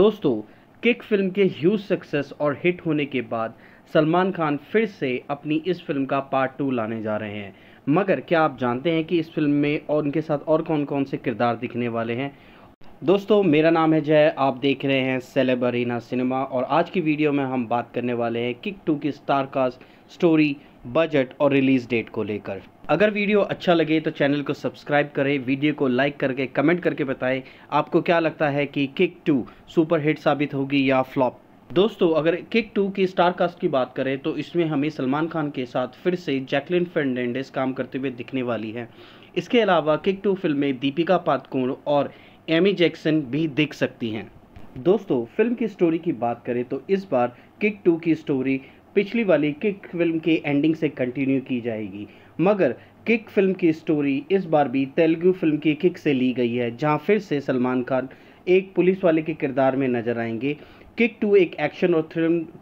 दोस्तों Kick film के huge success और हिट होने के बाद सलमान खान फिर से अपनी इस फिल्म का पार्ट टू लाने जा रहे हैं मगर क्या आप जानते हैं कि इस फिल्म में और उनके साथ और कौन कौन से किरदार दिखने वाले हैं दोस्तों मेरा नाम है जय आप देख रहे हैं सेलेब सिनेमा और आज की वीडियो में हम बात करने वाले हैं किक टू की स्टारकास्ट स्टोरी बजट और रिलीज़ डेट को लेकर अगर वीडियो अच्छा लगे तो चैनल को सब्सक्राइब करें वीडियो को लाइक करके कमेंट करके बताएं आपको क्या लगता है कि किक टू सुपर हिट साबित होगी या फ्लॉप दोस्तों अगर किक टू की स्टार कास्ट की बात करें तो इसमें हमें सलमान खान के साथ फिर से जैकलिन फर्नांडिस काम करते हुए दिखने वाली है इसके अलावा किक टू फिल्म में दीपिका पादकुण और एमी जैक्सन भी दिख सकती हैं दोस्तों फिल्म की स्टोरी की बात करें तो इस बार किक टू की स्टोरी पिछली वाली किक फिल्म के एंडिंग से कंटिन्यू की जाएगी मगर किक फिल्म की स्टोरी इस बार भी तेलुगु फिल्म की किक से ली गई है जहां फिर से सलमान खान एक पुलिस वाले के किरदार में नजर आएंगे किक टू एक एक्शन और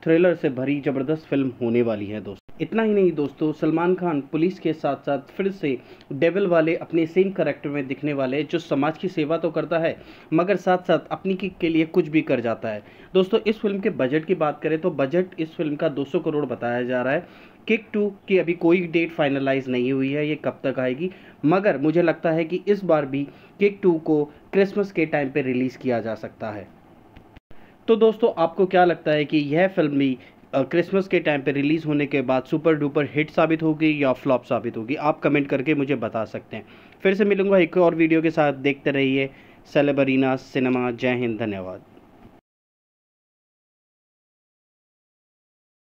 थ्रिलर से भरी ज़बरदस्त फिल्म होने वाली है दोस्तों इतना ही नहीं दोस्तों सलमान खान पुलिस के साथ साथ फिर से डेविल वाले अपने सेम करेक्टर में दिखने वाले जो समाज की सेवा तो करता है मगर साथ साथ अपनी किक के लिए कुछ भी कर जाता है दोस्तों इस फिल्म के बजट की बात करें तो बजट इस फिल्म का दो करोड़ बताया जा रहा है किक टू की अभी कोई डेट फाइनलाइज नहीं हुई है ये कब तक आएगी मगर मुझे लगता है कि इस बार भी किक टू को क्रिसमस के टाइम पर रिलीज़ किया जा सकता है तो दोस्तों आपको क्या लगता है कि यह फिल्म भी क्रिसमस के टाइम पर रिलीज़ होने के बाद सुपर डुपर हिट साबित होगी या फ्लॉप साबित होगी आप कमेंट करके मुझे बता सकते हैं फिर से मिलूंगा एक और वीडियो के साथ देखते रहिए सेलेबरीना सिनेमा जय हिंद धन्यवाद